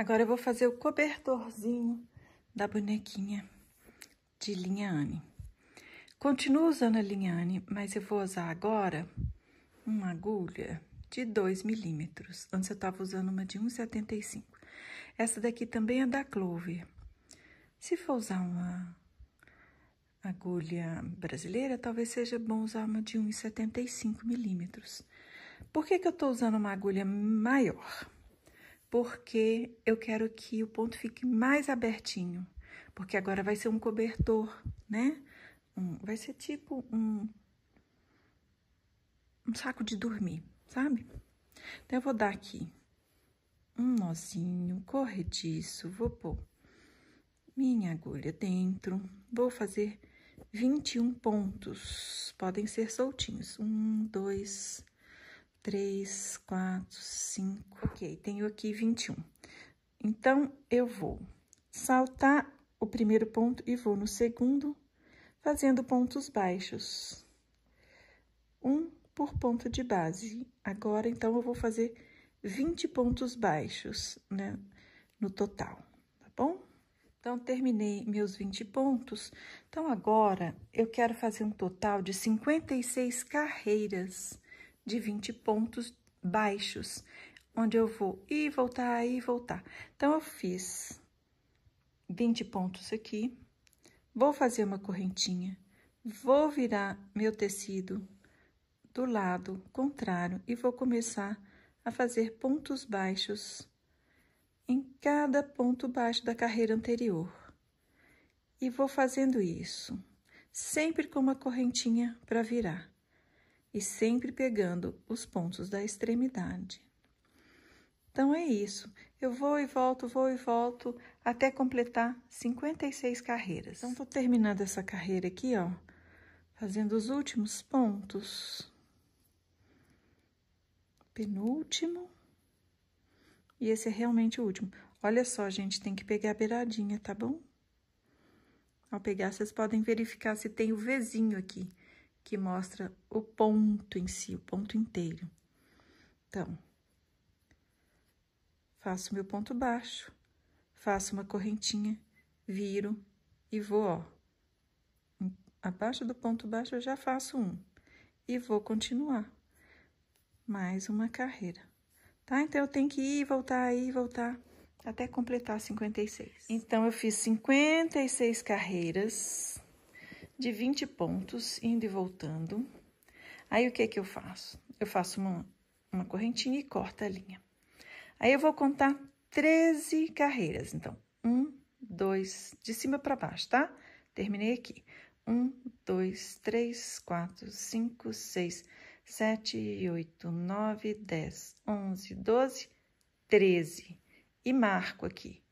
Agora eu vou fazer o cobertorzinho da bonequinha de linha Anne. Continuo usando a linha Anne, mas eu vou usar agora uma agulha de 2 milímetros. Antes eu estava usando uma de 1,75. Essa daqui também é da Clover. Se for usar uma agulha brasileira, talvez seja bom usar uma de 1,75 milímetros. Por que, que eu estou usando uma agulha maior? porque eu quero que o ponto fique mais abertinho, porque agora vai ser um cobertor, né? Um, vai ser tipo um, um saco de dormir, sabe? Então, eu vou dar aqui um nozinho corrediço, vou pôr minha agulha dentro, vou fazer 21 pontos, podem ser soltinhos, um, dois, 3, 4, 5. Ok, tenho aqui 21. Então, eu vou saltar o primeiro ponto e vou no segundo, fazendo pontos baixos. Um por ponto de base. Agora, então, eu vou fazer 20 pontos baixos, né, no total, tá bom? Então, terminei meus 20 pontos. Então, agora, eu quero fazer um total de 56 carreiras de 20 pontos baixos, onde eu vou e voltar e voltar. Então, eu fiz 20 pontos aqui, vou fazer uma correntinha, vou virar meu tecido do lado contrário e vou começar a fazer pontos baixos em cada ponto baixo da carreira anterior. E vou fazendo isso, sempre com uma correntinha para virar e sempre pegando os pontos da extremidade. Então é isso. Eu vou e volto, vou e volto até completar 56 carreiras. Então tô terminando essa carreira aqui, ó, fazendo os últimos pontos. Penúltimo. E esse é realmente o último. Olha só, gente, tem que pegar a beiradinha, tá bom? Ao pegar, vocês podem verificar se tem o Vzinho aqui que mostra o ponto em si, o ponto inteiro. Então, faço meu ponto baixo, faço uma correntinha, viro e vou, ó. Abaixo do ponto baixo eu já faço um e vou continuar mais uma carreira, tá? Então, eu tenho que ir, voltar, ir, voltar até completar 56. Então, eu fiz 56 carreiras de 20 pontos, indo e voltando. Aí o que que eu faço? Eu faço uma, uma correntinha e corto a linha. Aí eu vou contar 13 carreiras. Então, um, dois, de cima para baixo, tá? Terminei aqui. Um, dois, três, quatro, cinco, seis, sete, oito, nove, dez, onze, doze, treze. E marco aqui,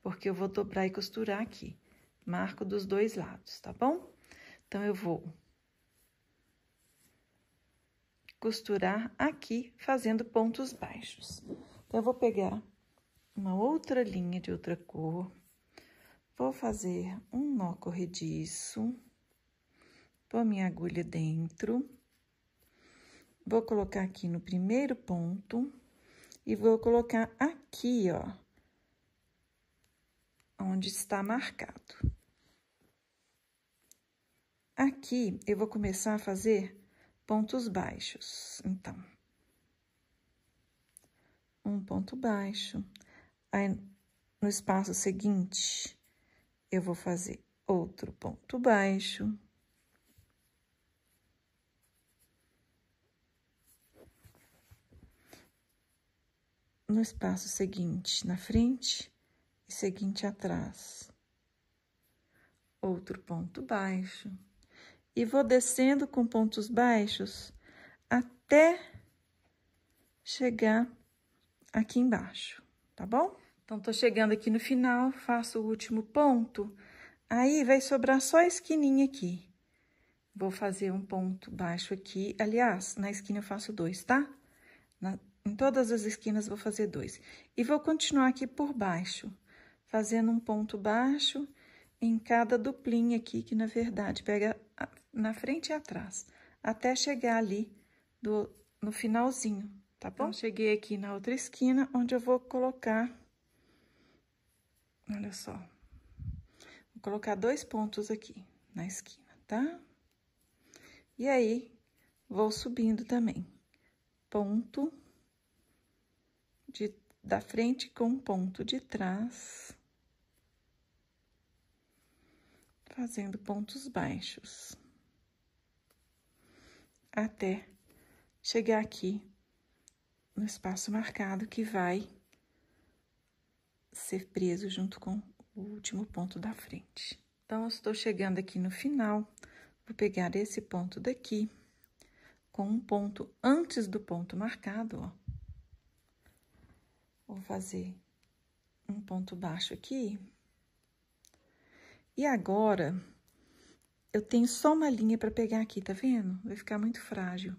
porque eu vou dobrar e costurar aqui. Marco dos dois lados, tá bom? Então, eu vou costurar aqui, fazendo pontos baixos. Então, eu vou pegar uma outra linha de outra cor, vou fazer um nó corrediço, pôr minha agulha dentro, vou colocar aqui no primeiro ponto e vou colocar aqui, ó, onde está marcado. Aqui eu vou começar a fazer pontos baixos. Então, um ponto baixo. Aí, no espaço seguinte, eu vou fazer outro ponto baixo. No espaço seguinte, na frente e seguinte atrás. Outro ponto baixo e vou descendo com pontos baixos até chegar aqui embaixo, tá bom? Então, tô chegando aqui no final, faço o último ponto, aí vai sobrar só a esquininha aqui. Vou fazer um ponto baixo aqui, aliás, na esquina eu faço dois, tá? Na, em todas as esquinas vou fazer dois. E vou continuar aqui por baixo, fazendo um ponto baixo em cada duplinha aqui, que na verdade pega na frente e atrás, até chegar ali do, no finalzinho, tá bom? Então, cheguei aqui na outra esquina, onde eu vou colocar, olha só, vou colocar dois pontos aqui na esquina, tá? E aí, vou subindo também, ponto de, da frente com ponto de trás, fazendo pontos baixos. Até chegar aqui no espaço marcado que vai ser preso junto com o último ponto da frente. Então, eu estou chegando aqui no final, vou pegar esse ponto daqui, com um ponto antes do ponto marcado, ó. Vou fazer um ponto baixo aqui, e agora, eu tenho só uma linha para pegar aqui, tá vendo? Vai ficar muito frágil.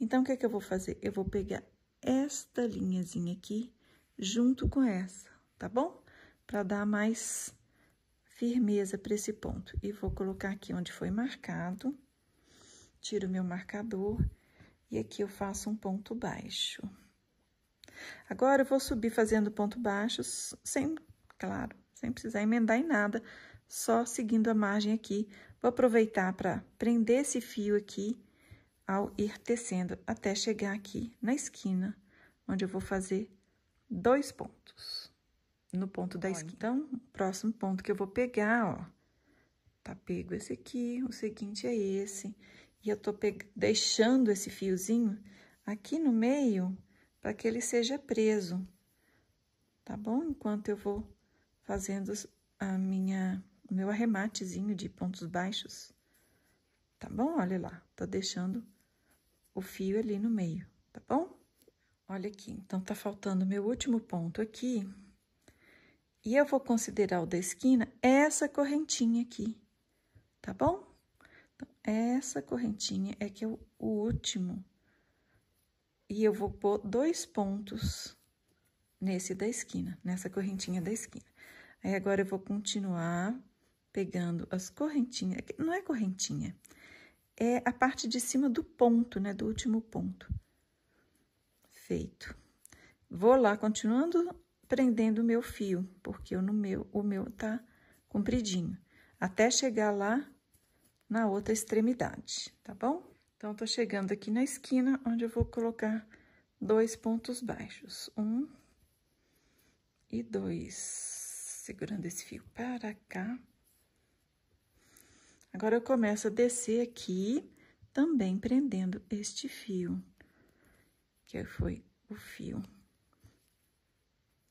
Então, o que é que eu vou fazer? Eu vou pegar esta linhazinha aqui junto com essa, tá bom? Para dar mais firmeza para esse ponto. E vou colocar aqui onde foi marcado. Tiro meu marcador e aqui eu faço um ponto baixo. Agora, eu vou subir fazendo ponto baixo, sem, claro, sem precisar emendar em nada, só seguindo a margem aqui. Vou aproveitar para prender esse fio aqui ao ir tecendo até chegar aqui na esquina, onde eu vou fazer dois pontos no ponto da esquina. Então, o próximo ponto que eu vou pegar, ó, tá pego esse aqui, o seguinte é esse, e eu tô deixando esse fiozinho aqui no meio para que ele seja preso, tá bom? Enquanto eu vou fazendo a minha o meu arrematezinho de pontos baixos. Tá bom? Olha lá, tô deixando o fio ali no meio, tá bom? Olha aqui, então tá faltando meu último ponto aqui. E eu vou considerar o da esquina essa correntinha aqui, tá bom? Então, essa correntinha é que é o último. E eu vou pôr dois pontos nesse da esquina, nessa correntinha da esquina. Aí, agora eu vou continuar pegando as correntinhas. Não é correntinha, é a parte de cima do ponto, né? Do último ponto. Feito. Vou lá, continuando prendendo o meu fio, porque eu, no meu, o meu tá compridinho, até chegar lá na outra extremidade, tá bom? Então, tô chegando aqui na esquina, onde eu vou colocar dois pontos baixos. Um e dois segurando esse fio para cá. Agora, eu começo a descer aqui, também prendendo este fio, que foi o fio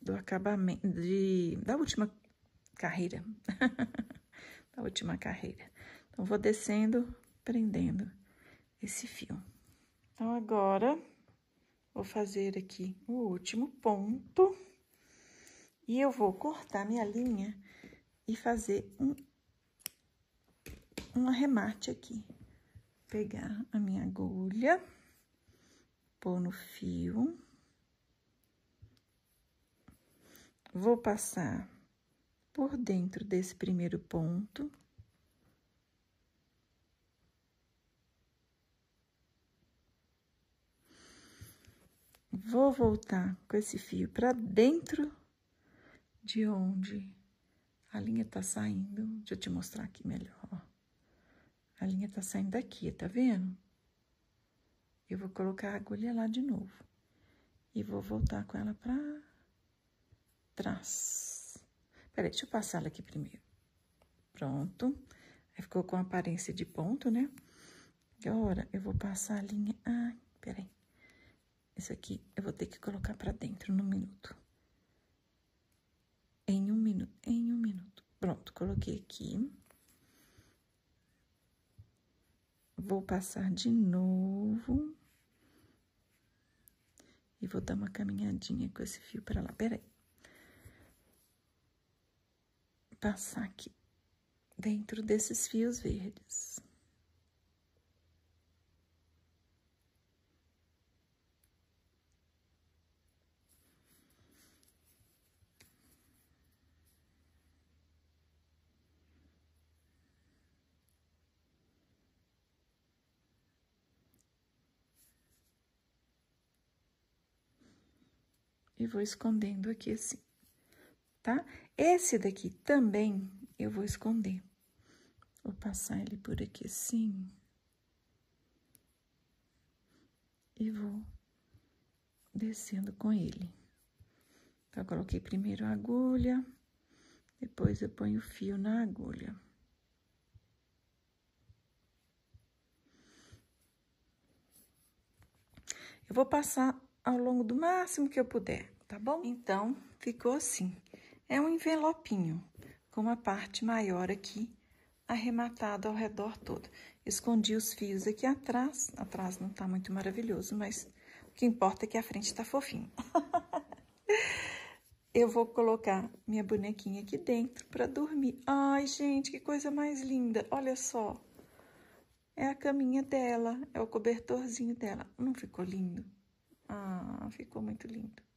do acabamento, de, da última carreira, da última carreira. Então, vou descendo, prendendo esse fio. Então, agora, vou fazer aqui o último ponto. E eu vou cortar minha linha e fazer um, um arremate aqui. Pegar a minha agulha, pôr no fio. Vou passar por dentro desse primeiro ponto. Vou voltar com esse fio para dentro de onde a linha está saindo. Deixa eu te mostrar aqui melhor. A linha está saindo daqui, tá vendo? Eu vou colocar a agulha lá de novo. E vou voltar com ela para trás. Peraí, deixa eu passar ela aqui primeiro. Pronto. Aí ficou com aparência de ponto, né? Agora, eu vou passar a linha... Ah, peraí. Isso aqui eu vou ter que colocar para dentro no minuto em um minuto, em um minuto. Pronto, coloquei aqui. Vou passar de novo. E vou dar uma caminhadinha com esse fio para lá. Peraí. Passar aqui dentro desses fios verdes. e vou escondendo aqui assim, tá? Esse daqui também eu vou esconder. Vou passar ele por aqui assim. E vou descendo com ele. Então, eu coloquei primeiro a agulha, depois eu ponho o fio na agulha. Eu vou passar ao longo do máximo que eu puder tá bom? Então, ficou assim. É um envelopinho, com a parte maior aqui, arrematada ao redor todo. Escondi os fios aqui atrás, atrás não tá muito maravilhoso, mas o que importa é que a frente tá fofinho. Eu vou colocar minha bonequinha aqui dentro para dormir. Ai, gente, que coisa mais linda! Olha só. É a caminha dela, é o cobertorzinho dela. Não ficou lindo? Ah, ficou muito lindo.